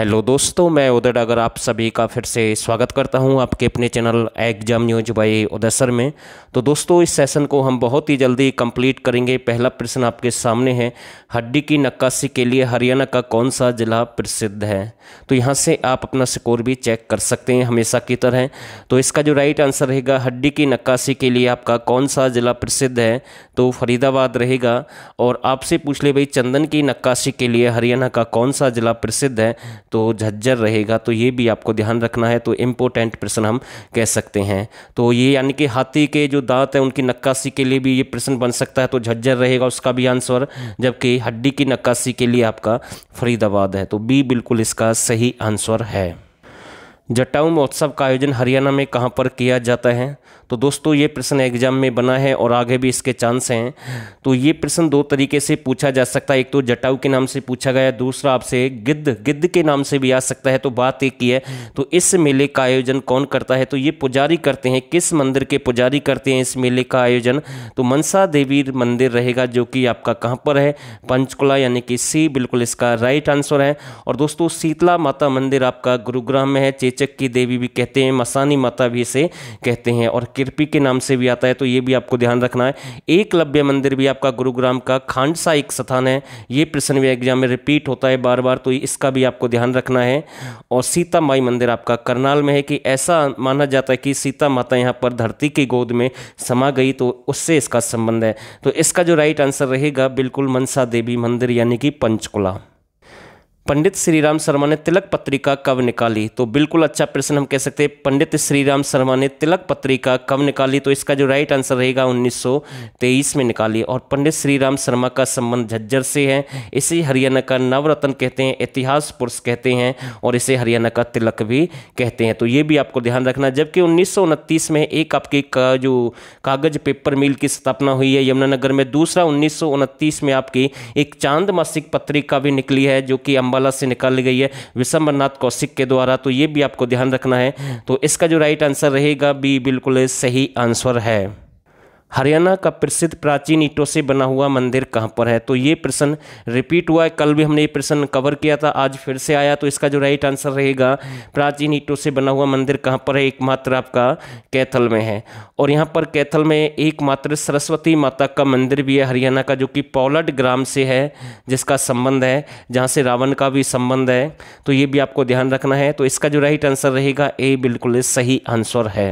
hello दोस्तों मैं उदय अगर आप सभी का फिर से स्वागत करता हूं आपके अपने channel exam news by Uday sir में तो दोस्तों इस सेशन को हम बहुत ही जल्दी कंप्लीट करेंगे पहला प्रश्न आपके सामने है हड्डी की नक्काशी के लिए हरियाणा का कौन सा जिला प्रसिद्ध है तो यहां से आप अपना स्कोर भी चेक कर सकते हैं हमेशा की तरह तो इसका जो राइट आंसर रहेगा हड्डी की नक्काशी के लिए आपका कौन सा जिला प्रसिद्ध है तो फरीदाबाद रहेगा और आपसे पूछ ले भाई चंदन की नक्काशी के लिए हरियाणा का कौन सा जिला प्रसिद्ध है तो झज्जर रहेगा तो ये भी आपको ध्यान रखना है तो इम्पोर्टेंट प्रश्न हम कह सकते हैं तो ये यानी कि हाथी के जो दांत है उनकी नक्काशी के लिए भी ये प्रश्न बन सकता है तो झज्जर रहेगा उसका भी आंसर जबकि हड्डी की नक्काशी के लिए आपका फरीदाबाद है तो बी बिल्कुल इसका सही आंसर है जटाऊ महोत्सव का आयोजन हरियाणा में कहाँ पर किया जाता है तो दोस्तों ये प्रश्न एग्जाम में बना है और आगे भी इसके चांस हैं तो ये प्रश्न दो तरीके से पूछा जा सकता है एक तो जटाऊ के नाम से पूछा गया दूसरा आपसे गिद्ध गिद्ध के नाम से भी आ सकता है तो बात एक ही है तो इस मेले का आयोजन कौन करता है तो ये पुजारी करते हैं किस मंदिर के पुजारी करते हैं इस मेले का आयोजन तो मनसा देवी मंदिर रहेगा जो कि आपका कहाँ पर है पंचकुला यानी कि सी बिल्कुल इसका राइट आंसर है और दोस्तों शीतला माता मंदिर आपका गुरुग्राम में है चेचक की देवी भी कहते हैं मसानी माता भी इसे कहते हैं और किरपी के नाम से भी आता है तो ये भी आपको ध्यान रखना है एकलव्य मंदिर भी आपका गुरुग्राम का खांडसा एक स्थान है ये प्रश्न भी एग्जाम में रिपीट होता है बार बार तो इसका भी आपको ध्यान रखना है और सीता माई मंदिर आपका करनाल में है कि ऐसा माना जाता है कि सीता माता यहाँ पर धरती की गोद में समा गई तो उससे इसका संबंध है तो इसका जो राइट आंसर रहेगा बिल्कुल मनसा देवी मंदिर यानी कि पंचकुला पंडित श्रीराम शर्मा ने तिलक पत्रिका कब निकाली तो बिल्कुल अच्छा प्रश्न हम कह सकते हैं पंडित श्री राम शर्मा ने तिलक पत्रिका कब निकाली तो इसका जो राइट आंसर रहेगा 1923 में निकाली और पंडित श्री राम शर्मा का संबंध झज्जर से है इसे हरियाणा का नवरत्न कहते हैं इतिहास पुरुष कहते हैं और इसे हरियाणा का तिलक भी कहते हैं तो ये भी आपको ध्यान रखना जबकि उन्नीस में एक आपकी का जो कागज पेपर मिल की स्थापना हुई है यमुनानगर में दूसरा उन्नीस में आपकी एक चांद मासिक पत्रिका भी निकली है जो कि अम्बाला से निकाल ली गई है विशंबरनाथ कौशिक के द्वारा तो ये भी आपको ध्यान रखना है तो इसका जो राइट आंसर रहेगा बी बिल्कुल सही आंसर है हरियाणा का प्रसिद्ध प्राचीन ईंटों से बना हुआ मंदिर कहाँ पर है तो ये प्रश्न रिपीट हुआ है कल भी हमने ये प्रश्न कवर किया था आज फिर से आया तो इसका जो राइट आंसर रहेगा प्राचीन ईंटों से बना हुआ मंदिर कहाँ पर है एकमात्र आपका कैथल में है और यहाँ पर कैथल में एकमात्र सरस्वती माता का मंदिर भी है हरियाणा का जो कि पौलट ग्राम से है जिसका संबंध है जहाँ से रावण का भी संबंध है तो ये भी आपको ध्यान रखना है तो इसका जो राइट आंसर रहेगा ए बिल्कुल सही आंसर है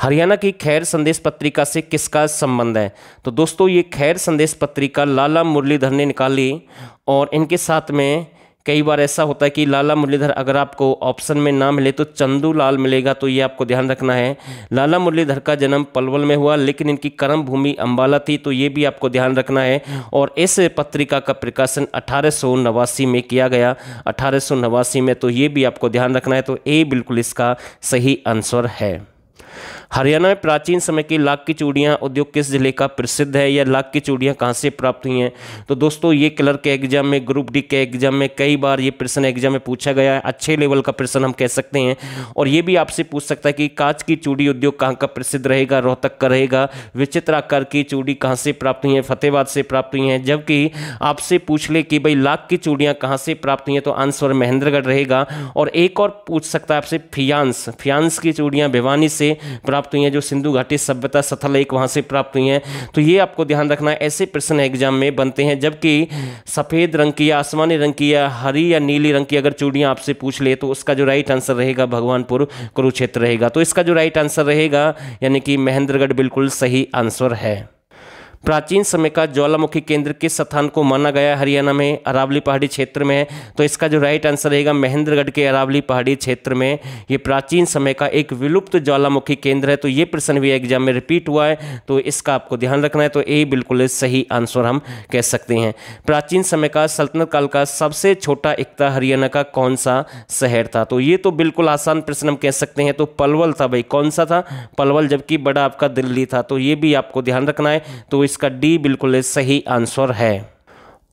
हरियाणा की खैर संदेश पत्रिका से किसका संबंध है तो दोस्तों ये खैर संदेश पत्रिका लाला मुरलीधर ने निकाली और इनके साथ में कई बार ऐसा होता है कि लाला मुरलीधर अगर आपको ऑप्शन में ना मिले तो चंदू लाल मिलेगा तो ये आपको ध्यान रखना है लाला मुरलीधर का जन्म पलवल में हुआ लेकिन इनकी कर्म भूमि अम्बाला थी तो ये भी आपको ध्यान रखना है और इस पत्रिका का प्रकाशन अठारह में किया गया अठारह में तो ये भी आपको ध्यान रखना है तो ए बिल्कुल इसका सही आंसर है हरियाणा में प्राचीन समय की लाख की चूड़ियाँ उद्योग किस जिले का प्रसिद्ध है या लाख की चूड़ियाँ कहाँ से प्राप्त हुई हैं तो दोस्तों ये क्लर्क के एग्जाम में ग्रुप डी के एग्जाम में कई बार ये प्रश्न एग्जाम में पूछा गया है अच्छे लेवल का प्रश्न हम कह सकते हैं और ये भी आपसे पूछ सकता है कि कांच की चूड़ी उद्योग कहाँ का प्रसिद्ध रहेगा रोहतक का रहेगा विचित्र आकार की चूड़ी कहाँ से प्राप्त हुई है फतेहबाद से प्राप्त हुई हैं जबकि आपसे पूछ ले कि भाई लाख की चूड़ियाँ कहाँ से प्राप्त हुई हैं तो आंसर महेंद्रगढ़ रहेगा और एक और पूछ सकता है आपसे फियांस फियांस की चूड़ियाँ भिवानी से प्राप्त हुई हैं जो सिंधु घाटी सभ्यता सथल एक वहाँ से प्राप्त हुई हैं तो ये आपको ध्यान रखना है ऐसे प्रश्न एग्जाम में बनते हैं जबकि सफ़ेद रंग की या आसमानी रंग की या हरी या नीली रंग की अगर चूड़ियाँ आपसे पूछ ले तो उसका जो राइट आंसर रहेगा भगवानपुर कुरुक्षेत्र रहेगा तो इसका जो राइट आंसर रहेगा यानी कि महेंद्रगढ़ बिल्कुल सही आंसर है प्राचीन समय का ज्वालामुखी केंद्र किस स्थान को माना गया हरियाणा में अरावली पहाड़ी क्षेत्र में तो इसका जो राइट आंसर रहेगा महेंद्रगढ़ के अरावली पहाड़ी क्षेत्र में ये प्राचीन समय का एक विलुप्त ज्वालामुखी केंद्र है तो ये प्रश्न भी एग्जाम में रिपीट हुआ है तो इसका आपको ध्यान रखना है तो ए बिल्कुल सही आंसर हम कह सकते हैं प्राचीन समय का सल्तनत काल का सबसे छोटा इकता हरियाणा का कौन सा शहर था तो ये तो बिल्कुल आसान प्रश्न हम कह सकते हैं तो पलवल था भाई कौन सा था पलवल जबकि बड़ा आपका दिल्ली था तो ये भी आपको ध्यान रखना है तो इस इसका डी बिल्कुल सही आंसर है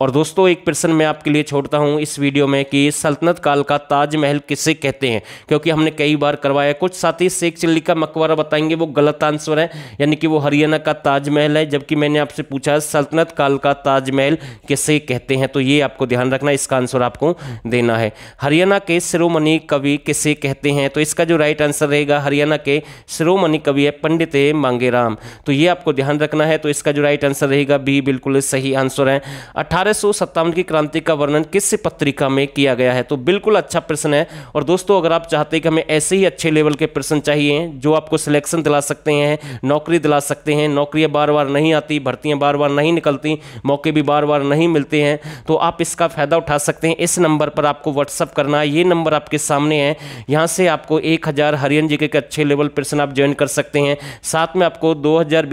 और दोस्तों एक प्रश्न मैं आपके लिए छोड़ता हूं इस वीडियो में कि सल्तनत काल का ताजमहल किसे कहते हैं क्योंकि हमने कई बार करवाया कुछ साथी शेख चिल्ली का मकबरा बताएंगे वो गलत आंसर है यानी कि वो हरियाणा का ताजमहल है जबकि मैंने आपसे पूछा सल्तनत काल का ताजमहल किसे कहते हैं तो ये आपको ध्यान रखना इसका आंसर आपको देना है हरियाणा के शिरोमणि कवि किसे कहते हैं तो इसका जो राइट आंसर रहेगा हरियाणा के शिरोमणि कवि है पंडित मांगेराम तो ये आपको ध्यान रखना है तो इसका जो राइट आंसर रहेगा बी बिल्कुल सही आंसर है अठारह 1857 की क्रांति का वर्णन किस पत्रिका में किया गया है तो बिल्कुल अच्छा प्रश्न है और दोस्तों अगर आप चाहते हैं कि हमें ऐसे ही अच्छे लेवल के प्रश्न चाहिए जो आपको सिलेक्शन दिला सकते हैं नौकरी दिला सकते हैं नौकरियां बार बार नहीं आती भर्तियां बार बार नहीं निकलती मौके भी बार बार नहीं मिलते हैं तो आप इसका फ़ायदा उठा सकते हैं इस नंबर पर आपको व्हाट्सअप करना है ये नंबर आपके सामने है यहाँ से आपको एक हज़ार हरियन जी के अच्छे लेवल प्रश्न आप ज्वाइन कर सकते हैं साथ में आपको दो हज़ार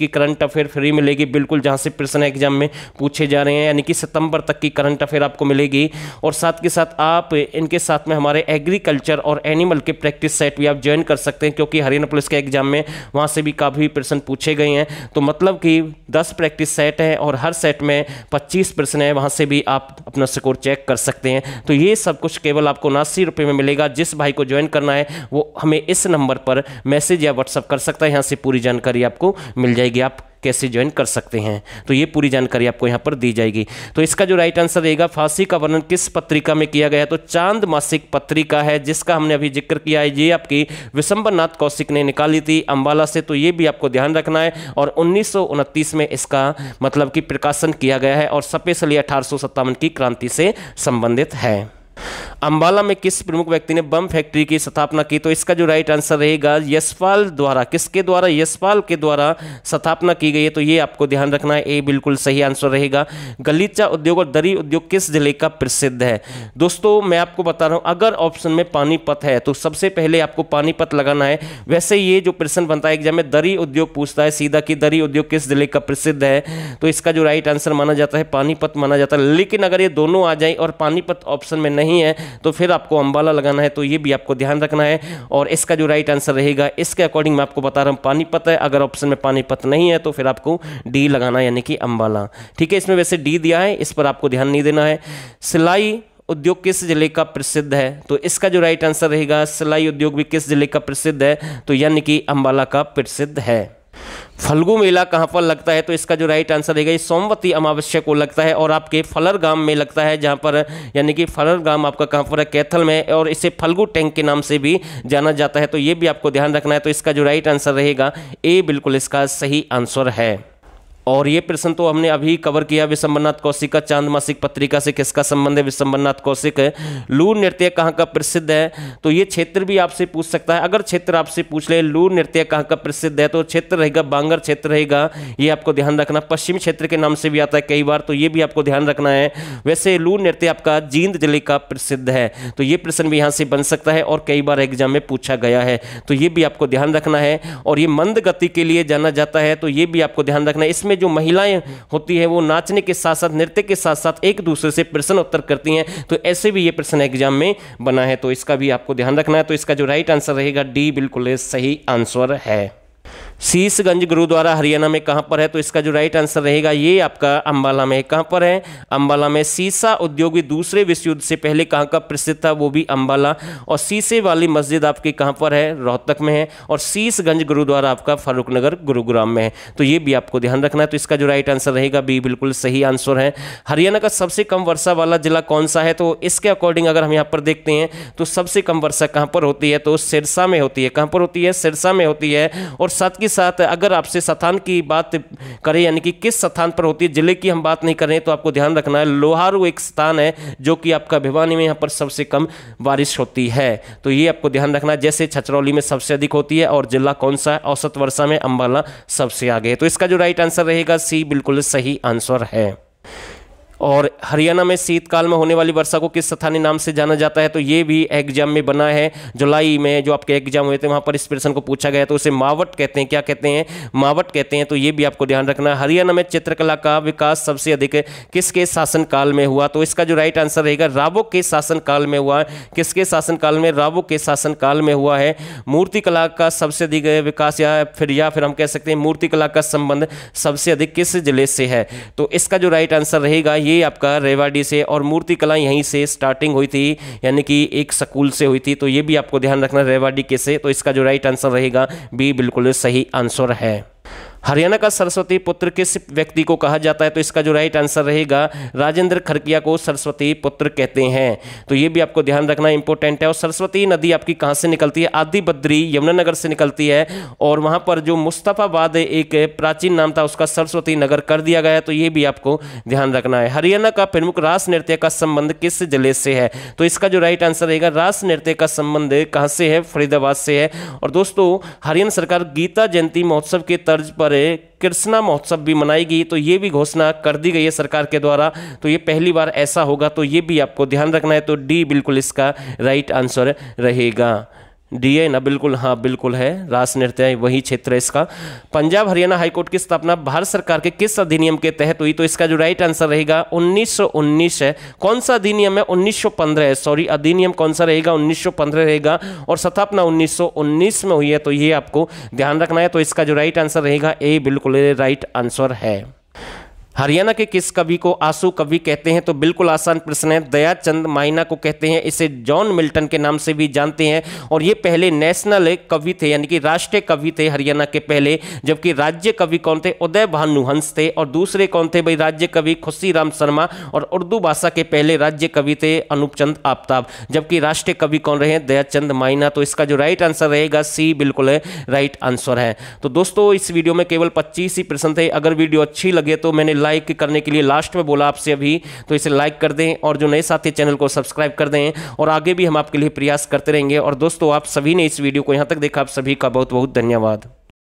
की करंट अफेयर फ्री मिलेगी बिल्कुल जहाँ से प्रश्न एग्जाम में पूछे जा रहे हैं यानी कि सितंबर तक की करंट अफेयर आपको मिलेगी और साथ के साथ आप इनके साथ में हमारे एग्रीकल्चर और एनिमल के प्रैक्टिस सेट भी आप ज्वाइन कर सकते हैं क्योंकि हरियाणा पुलिस के एग्जाम में वहाँ से भी काफ़ी प्रश्न पूछे गए हैं तो मतलब कि दस प्रैक्टिस सेट हैं और हर सेट में पच्चीस प्रश्न है वहाँ से भी आप अपना स्कोर चेक कर सकते हैं तो ये सब कुछ केवल आपको उनासी रुपये में मिलेगा जिस भाई को ज्वाइन करना है वो हमें इस नंबर पर मैसेज या व्हाट्सअप कर सकता है यहाँ से पूरी जानकारी आपको मिल जाएगी आप कैसे ज्वाइन कर सकते हैं तो ये पूरी जानकारी आपको यहाँ पर दी जाएगी तो इसका जो राइट आंसर रहेगा फांसी का वर्णन किस पत्रिका में किया गया तो चांद मासिक पत्रिका है जिसका हमने अभी जिक्र किया है ये आपकी विशंबरनाथ कौशिक ने निकाली थी अम्बाला से तो ये भी आपको ध्यान रखना है और उन्नीस में इसका मतलब कि प्रकाशन किया गया है और स्पेशली अठारह की क्रांति से संबंधित है अंबाला में किस प्रमुख व्यक्ति ने बम फैक्ट्री की स्थापना की तो इसका जो राइट आंसर रहेगा यशपाल द्वारा किसके द्वारा यशपाल के द्वारा स्थापना की गई है तो ये आपको ध्यान रखना है ए बिल्कुल सही आंसर रहेगा गलीचा उद्योग और दरी उद्योग किस जिले का प्रसिद्ध है दोस्तों मैं आपको बता रहा हूँ अगर ऑप्शन में पानीपत है तो सबसे पहले आपको पानीपत लगाना है वैसे ये जो प्रश्न बनता है एग्जाम में दरी उद्योग पूछता है सीधा कि दरी उद्योग किस जिले का प्रसिद्ध है तो इसका जो राइट आंसर माना जाता है पानीपत माना जाता है लेकिन अगर ये दोनों आ जाए और पानीपत ऑप्शन में नहीं है तो फिर आपको अंबाला लगाना है तो ये भी आपको ध्यान रखना है और इसका जो राइट आंसर रहेगा इसके अकॉर्डिंग मैं आपको बता रहा हूँ पानीपत है अगर ऑप्शन में पानीपत नहीं है तो फिर आपको डी लगाना यानी कि अम्बाला ठीक है इसमें वैसे डी दिया है इस पर आपको ध्यान नहीं देना है सिलाई उद्योग किस जिले का प्रसिद्ध है तो इसका जो राइट आंसर रहेगा सिलाई उद्योग भी किस जिले का प्रसिद्ध है तो यानी कि अम्बाला का प्रसिद्ध है फल्गु मेला कहाँ पर लगता है तो इसका जो राइट आंसर रहेगा ये सोमवती अमावस्या को लगता है और आपके फलर गांव में लगता है जहाँ पर यानी कि फलर गांव आपका कहाँ पर है कैथल में और इसे फल्गु टैंक के नाम से भी जाना जाता है तो ये भी आपको ध्यान रखना है तो इसका जो राइट आंसर रहेगा ए बिल्कुल इसका सही आंसर है और ये प्रश्न तो हमने अभी कवर किया विश्वम्बरनाथ कौशिक का चांद मासिक पत्रिका से किसका संबंध है विश्वम्बरनाथ कौशिक लू नृत्य कहाँ का प्रसिद्ध है तो ये क्षेत्र भी आपसे पूछ सकता है अगर क्षेत्र आपसे पूछ ले लू नृत्य कहाँ का प्रसिद्ध है तो क्षेत्र रहेगा बांगर क्षेत्र रहेगा ये आपको ध्यान रखना पश्चिम क्षेत्र के नाम से भी आता है कई बार तो ये भी आपको ध्यान रखना है वैसे लू नृत्य आपका जींद जिले का प्रसिद्ध है तो ये प्रश्न भी यहाँ से बन सकता है और कई बार एग्जाम में पूछा गया है तो ये भी आपको ध्यान रखना है और ये मंद गति के लिए जाना जाता है तो ये भी आपको ध्यान रखना है इसमें जिसमें जो महिलाएं होती है वो नाचने के साथ साथ नृत्य के साथ साथ एक दूसरे से प्रश्न उत्तर करती हैं तो ऐसे भी ये प्रश्न एग्जाम में बना है तो इसका भी आपको ध्यान रखना है तो इसका जो राइट आंसर रहेगा डी बिल्कुल सही आंसर है शीशगंज गुरुद्वारा हरियाणा में कहाँ पर है तो इसका जो राइट आंसर रहेगा ये आपका अम्बाला में कहाँ पर है अम्बाला में शीशा उद्योग भी दूसरे विश्व युद्ध से पहले कहाँ का प्रसिद्ध था वो भी अम्बाला और शीशे वाली मस्जिद आपकी कहाँ पर है रोहतक में है और शीशगंज गुरुद्वारा आपका फारूकनगर गुरुग्राम में है तो ये भी आपको ध्यान रखना है तो इसका जो राइट आंसर रहेगा बी बिल्कुल सही आंसर है हरियाणा का सबसे कम वर्षा वाला जिला कौन सा है तो इसके अकॉर्डिंग अगर हम यहाँ पर देखते हैं तो सबसे कम वर्षा कहाँ पर होती है तो सिरसा में होती है कहाँ पर होती है सिरसा में होती है और साथ की साथ अगर आपसे स्थान की बात करें यानी कि किस स्थान पर होती है जिले की हम बात नहीं कर रहे हैं तो आपको ध्यान रखना है लोहारू एक स्थान है जो कि आपका भिवानी में यहाँ पर सबसे कम बारिश होती है तो ये आपको ध्यान रखना है जैसे छचरौली में सबसे अधिक होती है और जिला कौन सा है औसत वर्षा में अम्बाला सबसे आगे है तो इसका जो राइट आंसर रहेगा सी बिल्कुल सही आंसर है और हरियाणा में शीतकाल में होने वाली वर्षा को किस स्थानीय नाम से जाना जाता है तो ये भी एग्जाम में बना है जुलाई में जो आपके एग्जाम हुए थे वहाँ पर इस प्रश्न को पूछा गया तो उसे मावट कहते हैं क्या कहते हैं मावट कहते हैं तो ये भी आपको ध्यान रखना है हरियाणा में चित्रकला का विकास सबसे अधिक किसके शासनकाल में हुआ तो इसका जो राइट आंसर रहेगा रावो के शासनकाल में हुआ किसके शासनकाल में रावो के शासनकाल में हुआ है मूर्तिकला का सबसे अधिक विकास या फिर या फिर हम कह सकते हैं मूर्तिकला का संबंध सबसे अधिक किस जिले से है तो इसका जो राइट आंसर रहेगा ये ये आपका रेवाड़ी से और मूर्ति कला यहीं से स्टार्टिंग हुई थी यानी कि एक स्कूल से हुई थी तो ये भी आपको ध्यान रखना रेवाड़ी के से तो इसका जो राइट आंसर रहेगा बी बिल्कुल सही आंसर है हरियाणा का सरस्वती पुत्र किस व्यक्ति को कहा जाता है तो इसका जो राइट आंसर रहेगा राजेंद्र खरकिया को सरस्वती पुत्र कहते हैं तो ये भी आपको ध्यान रखना इंपॉर्टेंट है और सरस्वती नदी आपकी कहाँ से निकलती है आदि बद्री यमुनानगर से निकलती है और वहाँ पर जो मुस्तफ़ाबाद एक प्राचीन नाम था उसका सरस्वती नगर कर दिया गया है तो ये भी आपको ध्यान रखना है हरियाणा का प्रमुख रास नृत्य का संबंध किस जिले से है तो इसका जो राइट आंसर रहेगा रास नृत्य का संबंध कहाँ से है फरीदाबाद से है और दोस्तों हरियाणा सरकार गीता जयंती महोत्सव के तर्ज पर पर कृष्णा महोत्सव भी मनाएगी तो ये भी घोषणा कर दी गई है सरकार के द्वारा तो ये पहली बार ऐसा होगा तो ये भी आपको ध्यान रखना है तो डी बिल्कुल इसका राइट आंसर रहेगा डी ए ना बिल्कुल हाँ बिल्कुल है राज नृत्य वही क्षेत्र है इसका पंजाब हरियाणा हाईकोर्ट की स्थापना भारत सरकार के किस अधिनियम के तहत हुई तो इसका जो राइट आंसर रहेगा 1919 है कौन सा अधिनियम है 1915 है सॉरी अधिनियम कौन सा रहेगा 1915 रहेगा और स्थापना 1919 में हुई है तो ये आपको ध्यान रखना है तो इसका जो राइट आंसर रहेगा ए बिल्कुल राइट आंसर है हरियाणा के किस कवि को आंसू कवि कहते हैं तो बिल्कुल आसान प्रश्न है दयाचंद माइना को कहते हैं इसे जॉन मिल्टन के नाम से भी जानते हैं और ये पहले नेशनल कवि थे यानी कि राष्ट्रीय कवि थे हरियाणा के पहले जबकि राज्य कवि कौन थे उदय भानु हंस थे और दूसरे कौन थे भाई राज्य कवि खुशी राम शर्मा और उर्दू भाषा के पहले राज्य कवि थे अनूप चंद आफ्ताब जबकि राष्ट्रीय कवि कौन रहे हैं दयाचंद माइना तो इसका जो राइट आंसर रहेगा सी बिल्कुल राइट आंसर है तो दोस्तों इस वीडियो में केवल पच्चीस ही प्रश्न थे अगर वीडियो अच्छी लगे तो मैंने लाइक करने के लिए लास्ट में बोला आपसे अभी तो इसे लाइक कर दें और जो नए साथी चैनल को सब्सक्राइब कर दें और आगे भी हम आपके लिए प्रयास करते रहेंगे और दोस्तों आप सभी ने इस वीडियो को यहाँ तक देखा आप सभी का बहुत बहुत धन्यवाद